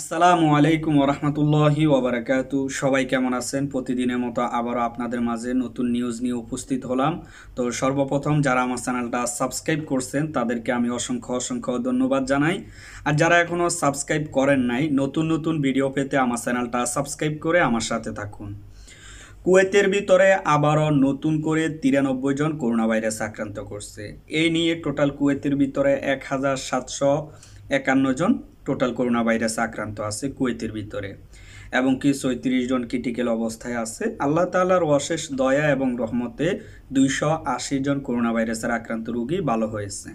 আসসালামু আলাইকুম ওরহমতুল্লাহি ওবরাকাতু সবাই কেমন আছেন প্রতিদিনের মতো আবারও আপনাদের মাঝে নতুন নিউজ নিয়ে উপস্থিত হলাম তো সর্বপ্রথম যারা আমার চ্যানেলটা সাবস্ক্রাইব করছেন তাদেরকে আমি অসংখ্য অসংখ্য ধন্যবাদ জানাই আর যারা এখনও সাবস্ক্রাইব করেন নাই নতুন নতুন ভিডিও পেতে আমার চ্যানেলটা সাবস্ক্রাইব করে আমার সাথে থাকুন কুয়েতের ভিতরে আবারও নতুন করে তিরানব্বই জন করোনা ভাইরাস আক্রান্ত করছে এই নিয়ে টোটাল কুয়েতের ভিতরে এক হাজার সাতশো একান্ন জন টোটাল করোনা ভাইরাস আক্রান্ত আছে কুয়েতের ভিতরে এবং কি ছয়ত্রিশ জন ক্রিটিক্যাল অবস্থায় আছে আল্লাহ তালার অশেষ দয়া এবং রহমতে দুইশো আশি জন করোনা ভাইরাসের আক্রান্ত রোগী ভালো হয়েছে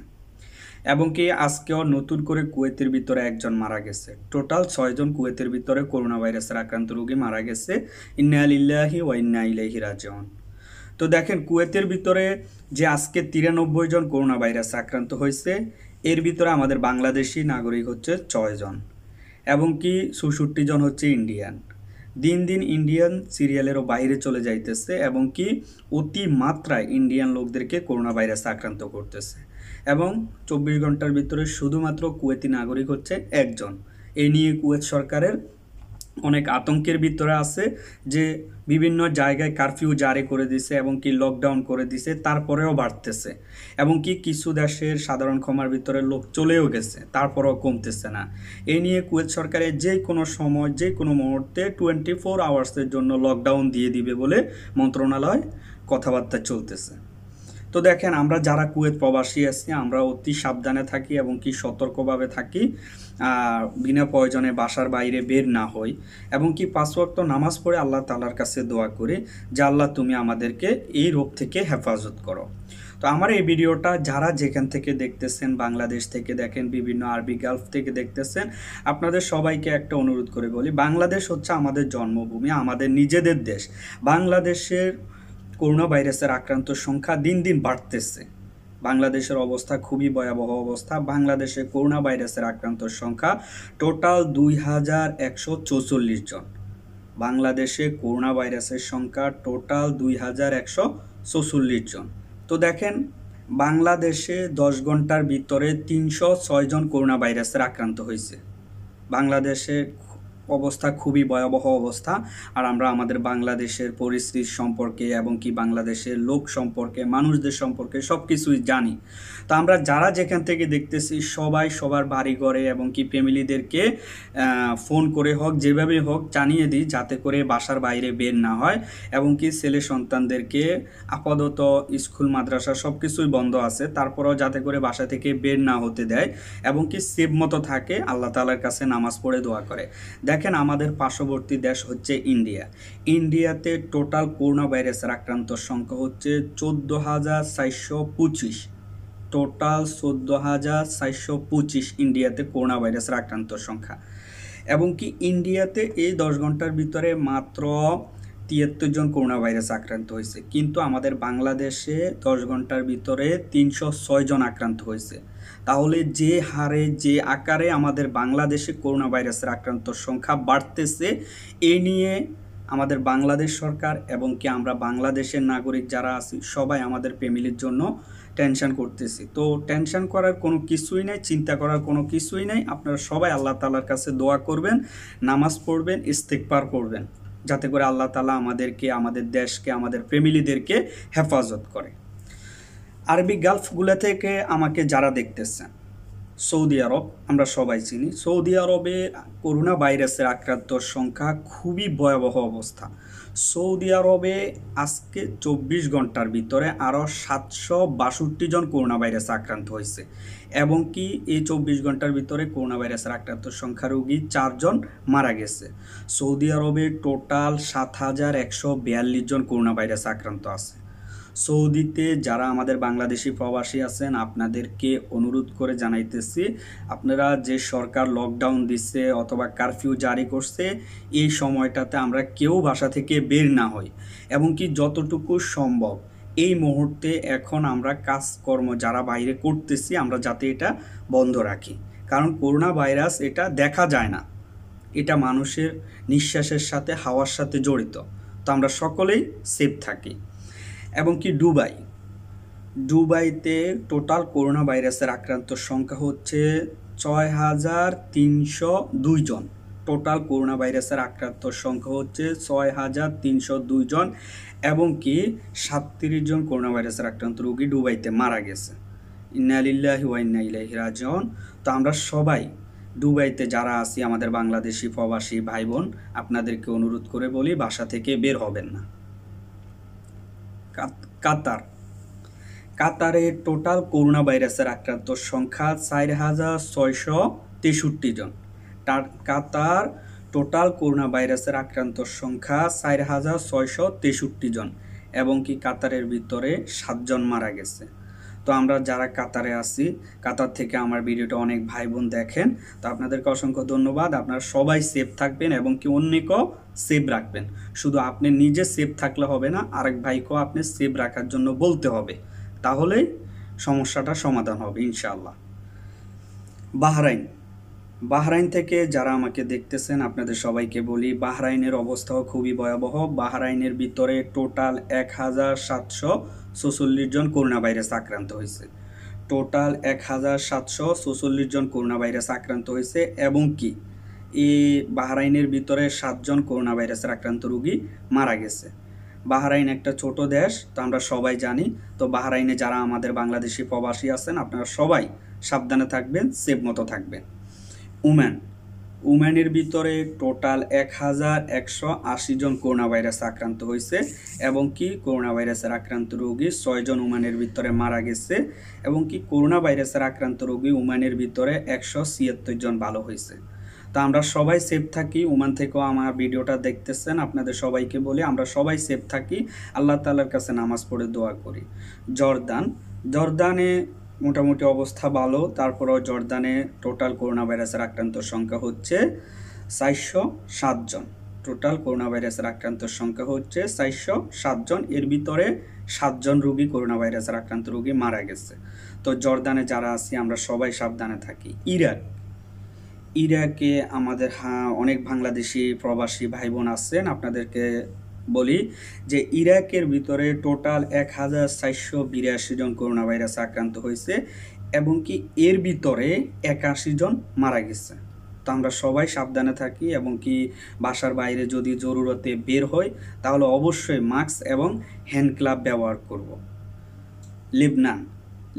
এবং কি আজকেও নতুন করে কুয়েতের ভিতরে একজন মারা গেছে টোটাল ছয়জন কুয়েতের ভিতরে করোনা ভাইরাসের আক্রান্ত রোগী মারা গেছে ইন্নাআলিল্লাহি ও ইন্না ইলাইহি তো দেখেন কুয়েতের ভিতরে যে আজকে তিরানব্বই জন করোনা ভাইরাস আক্রান্ত হয়েছে এর ভিতরে আমাদের বাংলাদেশি নাগরিক হচ্ছে ছয়জন এবং কি ষষট্টি জন হচ্ছে ইন্ডিয়ান দিন দিন ইন্ডিয়ান সিরিয়ালেরও বাইরে চলে যাইতেছে এবং কি অতি মাত্রায় ইন্ডিয়ান লোকদেরকে করোনা ভাইরাস আক্রান্ত করতেছে এবং চব্বিশ ঘন্টার ভিতরে শুধুমাত্র কুয়েতি নাগরিক হচ্ছে একজন এ নিয়ে কুয়েত সরকারের অনেক আতঙ্কের ভিতরে আছে যে বিভিন্ন জায়গায় কারফিউ জারি করে দিছে এবং কি লকডাউন করে দিছে তারপরেও বাড়তেছে এবং কি কিছু দেশের সাধারণ ক্ষমার ভিতরে লোক চলেও গেছে তারপরেও কমতেছে না এ নিয়ে কুয়েত সরকারের যে কোনো সময় যে কোনো মুহূর্তে টোয়েন্টি ফোর আওয়ার্সের জন্য লকডাউন দিয়ে দিবে বলে মন্ত্রণালয় কথাবার্তা চলতেছে তো দেখেন আমরা যারা কুয়েত প্রবাসী আছি আমরা অতি সাবধানে থাকি এবং কি সতর্কভাবে থাকি বিনা প্রয়োজনে বাসার বাইরে বের না হই এবং কি পাঁচওয়াক্ত নামাজ পড়ে আল্লাহ তালার কাছে দোয়া করি যে আল্লাহ তুমি আমাদেরকে এই রোগ থেকে হেফাজত করো তো আমার এই ভিডিওটা যারা যেখান থেকে দেখতেছেন বাংলাদেশ থেকে দেখেন বিভিন্ন আরবি গালফ থেকে দেখতেছেন আপনাদের সবাইকে একটা অনুরোধ করে বলি বাংলাদেশ হচ্ছে আমাদের জন্মভূমি আমাদের নিজেদের দেশ বাংলাদেশের করোনা ভাইরাসের আক্রান্তর সংখ্যা দিন দিন বাড়তেছে বাংলাদেশের অবস্থা খুবই ভয়াবহ অবস্থা বাংলাদেশে করোনা ভাইরাসের আক্রান্তর সংখ্যা টোটাল দুই হাজার একশো চৌচল্লিশ জন বাংলাদেশে করোনা ভাইরাসের সংখ্যা টোটাল দুই হাজার একশো চৌচল্লিশ জন তো দেখেন বাংলাদেশে দশ ঘন্টার ভিতরে তিনশো ছয়জন করোনা ভাইরাসের আক্রান্ত হয়েছে বাংলাদেশে অবস্থা খুবই ভয়াবহ অবস্থা আর আমরা আমাদের বাংলাদেশের পরিস্থিতি সম্পর্কে এবং কি বাংলাদেশের লোক সম্পর্কে মানুষদের সম্পর্কে সব কিছুই জানি তো আমরা যারা যেখান থেকে দেখতেছি সবাই সবার বাড়ি ঘরে এবং কি ফ্যামিলিদেরকে ফোন করে হোক যেভাবে হোক জানিয়ে দিই যাতে করে বাসার বাইরে বের না হয় এবং কি ছেলে সন্তানদেরকে আপাতত স্কুল মাদ্রাসা সব কিছুই বন্ধ আছে তারপরেও যাতে করে বাসা থেকে বের না হতে দেয় এবং কি সেভ মতো থাকে আল্লাহ তালার কাছে নামাজ পড়ে দোয়া করে দেখ দেখেন আমাদের পার্শ্ববর্তী দেশ হচ্ছে ইন্ডিয়া ইন্ডিয়াতে টোটাল করোনা ভাইরাসের আক্রান্তর সংখ্যা হচ্ছে চোদ্দো হাজার চারশো পঁচিশ টোটাল চোদ্দো হাজার চারশো পঁচিশ ইন্ডিয়াতে করোনা ভাইরাসের আক্রান্তর সংখ্যা এবং কি ইন্ডিয়াতে এই দশ ঘন্টার ভিতরে মাত্র তিয়াত্তর জন করোনা ভাইরাস আক্রান্ত হয়েছে কিন্তু আমাদের বাংলাদেশে দশ ঘন্টার ভিতরে তিনশো জন আক্রান্ত হয়েছে তাহলে যে হারে যে আকারে আমাদের বাংলাদেশে করোনা ভাইরাসের আক্রান্ত সংখ্যা বাড়তেছে এ নিয়ে আমাদের বাংলাদেশ সরকার এবং কি আমরা বাংলাদেশের নাগরিক যারা আছি সবাই আমাদের ফ্যামিলির জন্য টেনশন করতেছি তো টেনশন করার কোনো কিছুই নাই চিন্তা করার কোনো কিছুই নাই আপনারা সবাই আল্লাহ তালার কাছে দোয়া করবেন নামাজ পড়বেন ইস্তেকবার করবেন যাতে করে আল্লাহ তালা আমাদেরকে আমাদের দেশকে আমাদের ফ্যামিলিদেরকে হেফাজত করে আরবি গালফগুলো থেকে আমাকে যারা দেখতেছেন সৌদি আরব আমরা সবাই চিনি সৌদি আরবে করোনা ভাইরাসের আক্রান্তর সংখ্যা খুবই ভয়াবহ অবস্থা সৌদি আরবে আজকে চব্বিশ ঘন্টার ভিতরে আরও সাতশো বাষট্টি জন করোনা ভাইরাসে আক্রান্ত হয়েছে এবং কি এই চব্বিশ ঘন্টার ভিতরে করোনা ভাইরাসের আক্রান্ত সংখ্যা রোগী চারজন মারা গেছে সৌদি আরবে টোটাল সাত হাজার একশো বিয়াল্লিশ জন করোনা ভাইরাসে আক্রান্ত আছে সৌদিতে যারা আমাদের বাংলাদেশি প্রবাসী আছেন আপনাদেরকে অনুরোধ করে জানাইতেছি আপনারা যে সরকার লকডাউন দিচ্ছে অথবা কারফিউ জারি করছে এই সময়টাতে আমরা কেউ বাসা থেকে বের না হই এবং কি যতটুকু সম্ভব এই মুহূর্তে এখন আমরা কাজকর্ম যারা বাইরে করতেছি আমরা যাতে এটা বন্ধ রাখি কারণ করোনা ভাইরাস এটা দেখা যায় না এটা মানুষের নিঃশ্বাসের সাথে হাওয়ার সাথে জড়িত তো আমরা সকলেই সেফ থাকি এবং কি ডুবাই ডুবাইতে টোটাল করোনা ভাইরাসের আক্রান্ত সংখ্যা হচ্ছে ছয় হাজার তিনশো দুইজন টোটাল করোনা ভাইরাসের আক্রান্ত সংখ্যা হচ্ছে ছয় হাজার তিনশো দুইজন এবং কি সাতত্রিশ জন করোনা ভাইরাসের আক্রান্ত রোগী ডুবাইতে মারা গেছে ইন্নালিল্লাহি ওয়াইন্না তো আমরা সবাই ডুবাইতে যারা আছি আমাদের বাংলাদেশি প্রবাসী ভাই বোন আপনাদেরকে অনুরোধ করে বলি বাসা থেকে বের হবেন না কাতার কাতারে টোটাল করোনা ভাইরাসের আক্রান্ত সংখ্যা চার হাজার ছয়শো তেষট্টি জন কাতার টোটাল করোনা ভাইরাসের আক্রান্ত সংখ্যা চার হাজার ছয়শো তেষট্টি জন এবং কি কাতারের ভিতরে সাতজন মারা গেছে তো আমরা যারা কাতারে আছি কাতার থেকে আমার ভিডিওটা অনেক ভাই বোন দেখেন তো আপনাদেরকে অসংখ্য ধন্যবাদ আপনারা সবাই সেফ থাকবেন এবং কি অন্যকেও সেভ রাখবেন শুধু আপনি নিজে সেফ থাকলে হবে না আরেক ভাইকেও আপনি সেভ রাখার জন্য বলতে হবে তাহলেই সমস্যাটা সমাধান হবে ইনশাআল্লাহ বাহরাইন বাহরাইন থেকে যারা আমাকে দেখতেছেন আপনাদের সবাইকে বলি বাহরাইনের অবস্থাও খুবই ভয়াবহ বাহরাইনের ভিতরে টোটাল এক হাজার সাতশো ছচল্লিশ জন করোনা ভাইরাস আক্রান্ত হয়েছে টোটাল এক হাজার সাতশো ছচল্লিশ জন করোনা ভাইরাস আক্রান্ত হয়েছে এবং কি এ বাহরাইনের ভিতরে সাতজন করোনা ভাইরাসের আক্রান্ত রোগী মারা গেছে বাহরাইন একটা ছোট দেশ তো আমরা সবাই জানি তো বাহরাইনে যারা আমাদের বাংলাদেশি প্রবাসী আছেন আপনারা সবাই সাবধানে থাকবেন সেফ মতো থাকবেন উম্যান উম্যানের ভিতরে টোটাল এক হাজার একশো আশি জন করোনা ভাইরাস আক্রান্ত হয়েছে এবং কি করোনা ভাইরাসের আক্রান্ত রোগী ছয়জন উম্যানের ভিতরে মারা গেছে এবং কি করোনা ভাইরাসের আক্রান্ত রোগী উম্যানের ভিতরে একশো ছিয়াত্তর জন ভালো হয়েছে তা আমরা সবাই সেফ থাকি উমান থেকেও আমার ভিডিওটা দেখতেছেন আপনাদের সবাইকে বলি আমরা সবাই সেফ থাকি আল্লাহ তাল্লার কাছে নামাজ পড়ে দোয়া করি জর্দান জর্দানে মোটামুটি অবস্থা ভালো তারপরও জর্দানে টোটাল করোনা ভাইরাসের আক্রান্ত সংখ্যা হচ্ছে চারশো সাতজন টোটাল করোনা ভাইরাসের আক্রান্ত সংখ্যা হচ্ছে চারশো সাতজন এর ভিতরে সাতজন রুগী করোনা ভাইরাসের আক্রান্ত রুগী মারা গেছে তো জর্দানে যারা আছি আমরা সবাই সাবধানে থাকি ইরাক ইরাকে আমাদের অনেক বাংলাদেশি প্রবাসী ভাই বোন আছেন আপনাদেরকে বলি যে ইরাকের ভিতরে টোটাল এক হাজার চারশো বিরাশি জন করোনা ভাইরাস আক্রান্ত হয়েছে এবং কি এর ভিতরে একাশি জন মারা গেছে তো আমরা সবাই সাবধানে থাকি এবং কি বাসার বাইরে যদি জরুরতে বের হয় তাহলে অবশ্যই মাস্ক এবং হ্যান্ড ক্লাব ব্যবহার করব লিবনান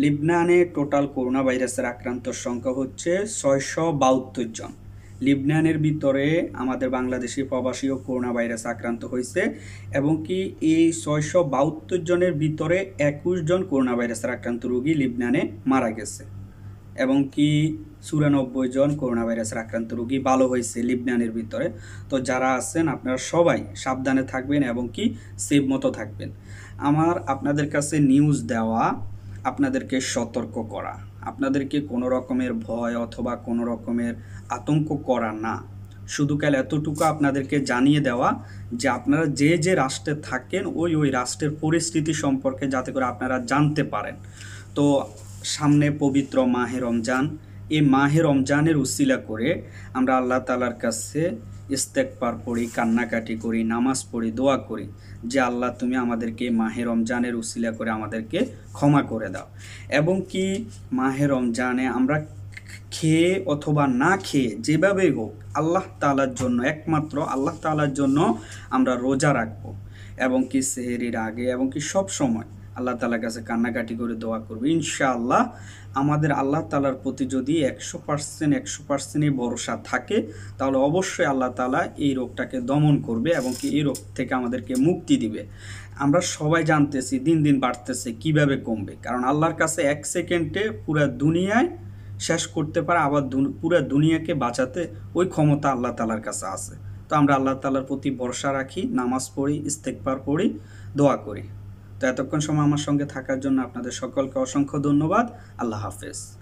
লিবনানে টোটাল করোনা ভাইরাসের আক্রান্তর সংখ্যা হচ্ছে ছয়শো বাহাত্তর জন লিবনানের ভিতরে আমাদের বাংলাদেশি প্রবাসীও করোনা ভাইরাস আক্রান্ত হয়েছে এবং কি এই ছয়শো বাহাত্তর জনের ভিতরে একুশ জন করোনা ভাইরাসের আক্রান্ত রোগী লিবনানে মারা গেছে এবং কি চুরানব্বই জন করোনা ভাইরাসের আক্রান্ত রোগী ভালো হয়েছে লিবনানের ভিতরে তো যারা আছেন আপনারা সবাই সাবধানে থাকবেন এবং কি সেভ মতো থাকবেন আমার আপনাদের কাছে নিউজ দেওয়া আপনাদেরকে সতর্ক করা আপনাদেরকে কোনো রকমের ভয় অথবা কোনো রকমের আতঙ্ক করা না শুধু কাল এতটুকু আপনাদেরকে জানিয়ে দেওয়া যে আপনারা যে যে রাষ্ট্রে থাকেন ওই ওই রাষ্ট্রের পরিস্থিতি সম্পর্কে যাতে করে আপনারা জানতে পারেন তো সামনে পবিত্র মাহে রমজান এই মাহে রমজানের উসিলা করে আমরা আল্লাহ তালার কাছে ইস্তেকবার পড়ি কান্নাকাটি করি নামাজ পড়ি দোয়া করি যে আল্লাহ তুমি আমাদেরকে মাহে রমজানের উসিলা করে আমাদেরকে ক্ষমা করে দাও এবং কি মাহে রমজানে আমরা খেয়ে অথবা না খেয়ে যেভাবেই হোক আল্লাহ তালার জন্য একমাত্র আল্লাহ তালার জন্য আমরা রোজা রাখবো এবং কি সেহেরির আগে এবং কি সব সময় আল্লাহ তালার কাছে কান্নাকাটি করে দোয়া করবে ইনশাআল্লাহ আমাদের আল্লাহ তালার প্রতি যদি একশো পার্সেন্ট একশো পার্সেন্টই ভরসা থাকে তাহলে অবশ্যই আল্লাহ তালা এই রোগটাকে দমন করবে এবং কি এই রোগ থেকে আমাদেরকে মুক্তি দিবে আমরা সবাই জানতেছি দিন দিন বাড়তেছে কিভাবে কমবে কারণ আল্লাহর কাছে এক সেকেন্ডে পুরা দুনিয়ায় শেষ করতে পারে আবার পুরা দুনিয়াকে বাঁচাতে ওই ক্ষমতা আল্লাহ তালার কাছে আছে তো আমরা আল্লাহ তালার প্রতি ভরসা রাখি নামাজ পড়ি ইস্তেকবার পড়ি দোয়া করি তো এতক্ষণ সময় আমার সঙ্গে থাকার জন্য আপনাদের সকলকে অসংখ্য ধন্যবাদ আল্লাহ হাফেজ